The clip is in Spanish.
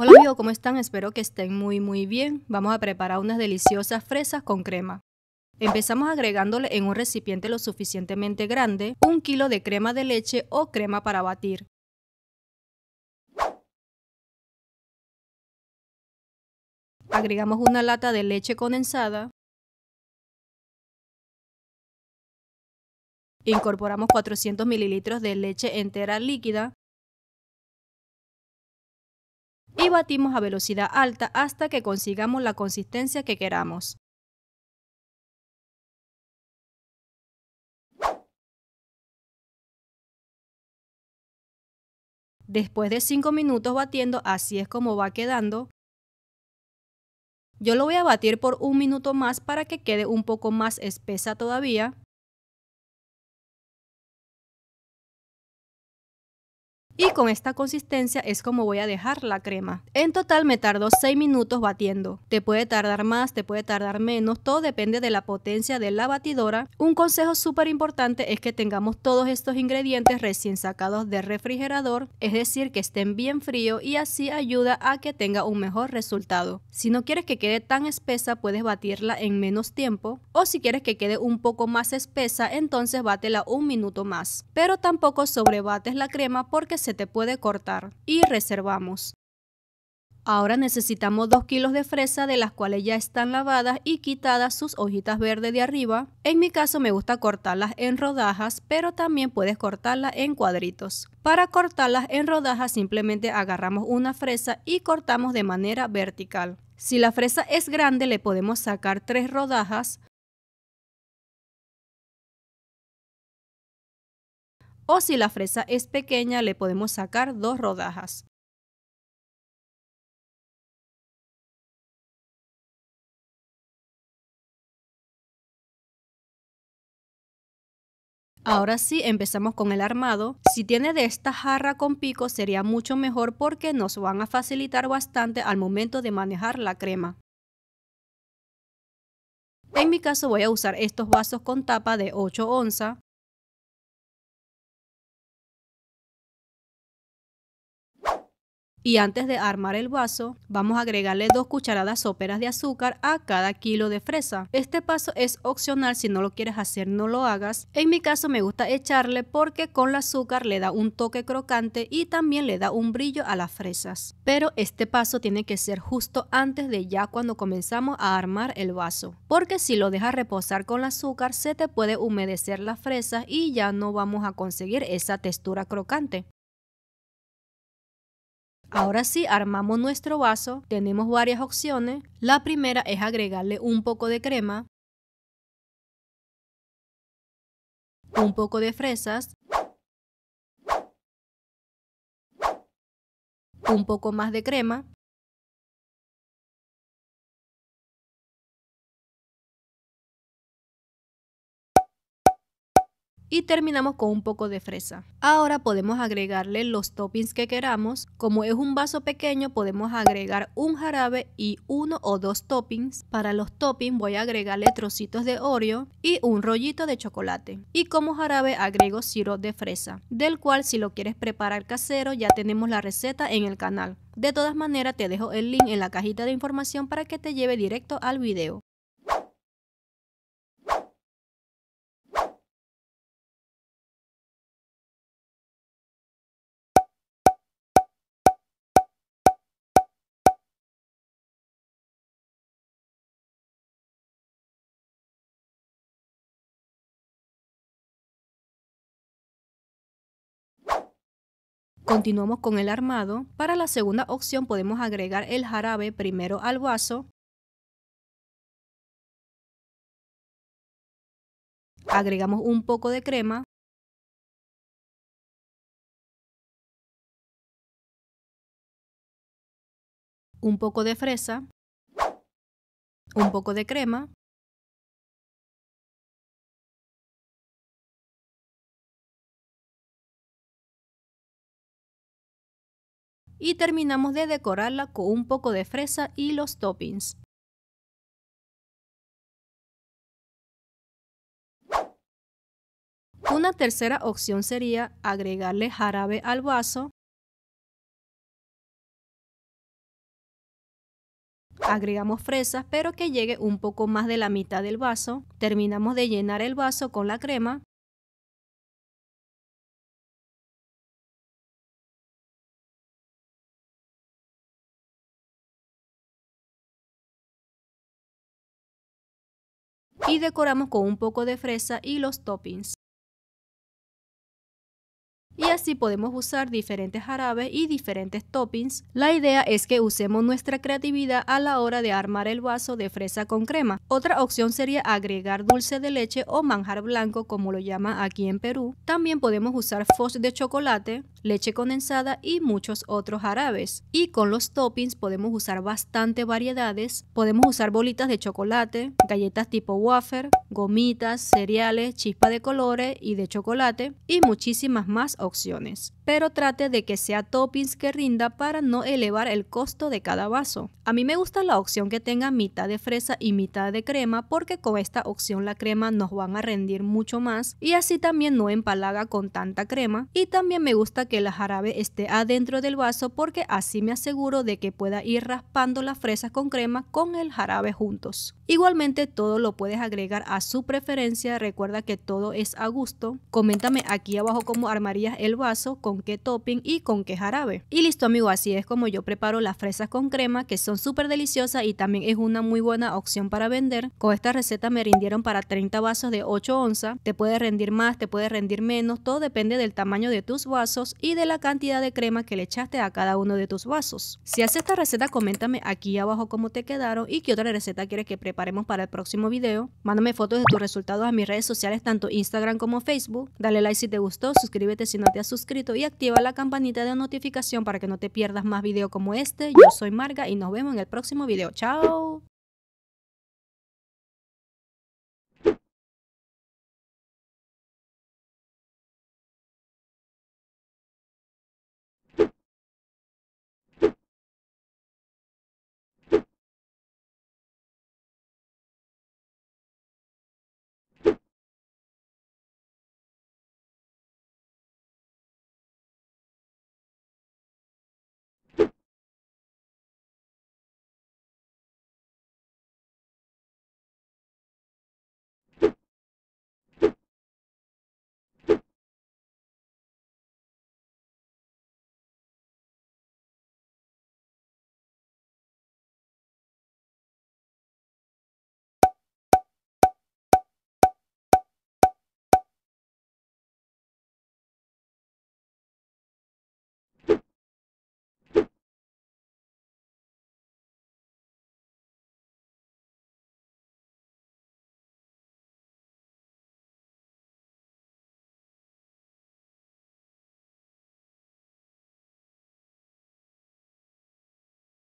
Hola amigos, ¿cómo están? Espero que estén muy muy bien. Vamos a preparar unas deliciosas fresas con crema. Empezamos agregándole en un recipiente lo suficientemente grande un kilo de crema de leche o crema para batir. Agregamos una lata de leche condensada. Incorporamos 400 mililitros de leche entera líquida y batimos a velocidad alta hasta que consigamos la consistencia que queramos. Después de 5 minutos batiendo, así es como va quedando. Yo lo voy a batir por un minuto más para que quede un poco más espesa todavía. y con esta consistencia es como voy a dejar la crema. En total me tardó 6 minutos batiendo. Te puede tardar más, te puede tardar menos, todo depende de la potencia de la batidora. Un consejo súper importante es que tengamos todos estos ingredientes recién sacados del refrigerador, es decir, que estén bien fríos y así ayuda a que tenga un mejor resultado. Si no quieres que quede tan espesa, puedes batirla en menos tiempo o si quieres que quede un poco más espesa, entonces bátela un minuto más. Pero tampoco sobrebates la crema porque se te puede cortar y reservamos. Ahora necesitamos 2 kilos de fresa de las cuales ya están lavadas y quitadas sus hojitas verdes de arriba. En mi caso me gusta cortarlas en rodajas, pero también puedes cortarlas en cuadritos. Para cortarlas en rodajas simplemente agarramos una fresa y cortamos de manera vertical. Si la fresa es grande le podemos sacar tres rodajas o si la fresa es pequeña le podemos sacar dos rodajas. Ahora sí, empezamos con el armado. Si tiene de esta jarra con pico sería mucho mejor porque nos van a facilitar bastante al momento de manejar la crema. En mi caso voy a usar estos vasos con tapa de 8 onzas. y antes de armar el vaso, vamos a agregarle dos cucharadas soperas de azúcar a cada kilo de fresa. Este paso es opcional, si no lo quieres hacer no lo hagas. En mi caso me gusta echarle porque con el azúcar le da un toque crocante y también le da un brillo a las fresas. Pero este paso tiene que ser justo antes de ya cuando comenzamos a armar el vaso, porque si lo dejas reposar con el azúcar se te puede humedecer las fresas y ya no vamos a conseguir esa textura crocante. Ahora sí, armamos nuestro vaso, tenemos varias opciones. La primera es agregarle un poco de crema, un poco de fresas, un poco más de crema, y terminamos con un poco de fresa. Ahora podemos agregarle los toppings que queramos. Como es un vaso pequeño podemos agregar un jarabe y uno o dos toppings. Para los toppings voy a agregarle trocitos de Oreo y un rollito de chocolate. Y como jarabe agrego sirope de fresa, del cual si lo quieres preparar casero ya tenemos la receta en el canal. De todas maneras te dejo el link en la cajita de información para que te lleve directo al video. Continuamos con el armado. Para la segunda opción podemos agregar el jarabe primero al vaso. Agregamos un poco de crema. Un poco de fresa. Un poco de crema. y terminamos de decorarla con un poco de fresa y los toppings. Una tercera opción sería agregarle jarabe al vaso, agregamos fresas pero que llegue un poco más de la mitad del vaso, terminamos de llenar el vaso con la crema decoramos con un poco de fresa y los toppings. Y así podemos usar diferentes jarabes y diferentes toppings. La idea es que usemos nuestra creatividad a la hora de armar el vaso de fresa con crema. Otra opción sería agregar dulce de leche o manjar blanco como lo llama aquí en Perú. También podemos usar fos de chocolate leche condensada y muchos otros jarabes. Y con los toppings podemos usar bastante variedades. Podemos usar bolitas de chocolate, galletas tipo wafer, gomitas, cereales, chispa de colores y de chocolate y muchísimas más opciones. Pero trate de que sea toppings que rinda para no elevar el costo de cada vaso. A mí me gusta la opción que tenga mitad de fresa y mitad de crema porque con esta opción la crema nos van a rendir mucho más y así también no empalaga con tanta crema y también me gusta que el jarabe esté adentro del vaso porque así me aseguro de que pueda ir raspando las fresas con crema con el jarabe juntos. Igualmente todo lo puedes agregar a su preferencia, recuerda que todo es a gusto. Coméntame aquí abajo cómo armarías el vaso, con qué topping y con qué jarabe. Y listo amigo, así es como yo preparo las fresas con crema que son súper deliciosas y también es una muy buena opción para vender. Con esta receta me rindieron para 30 vasos de 8 onzas, te puede rendir más, te puede rendir menos, todo depende del tamaño de tus vasos y de la cantidad de crema que le echaste a cada uno de tus vasos. Si haces esta receta coméntame aquí abajo cómo te quedaron y qué otra receta quieres que prepare paremos para el próximo video. Mándame fotos de tus resultados a mis redes sociales, tanto Instagram como Facebook. Dale like si te gustó, suscríbete si no te has suscrito y activa la campanita de notificación para que no te pierdas más videos como este. Yo soy Marga y nos vemos en el próximo video. ¡Chao!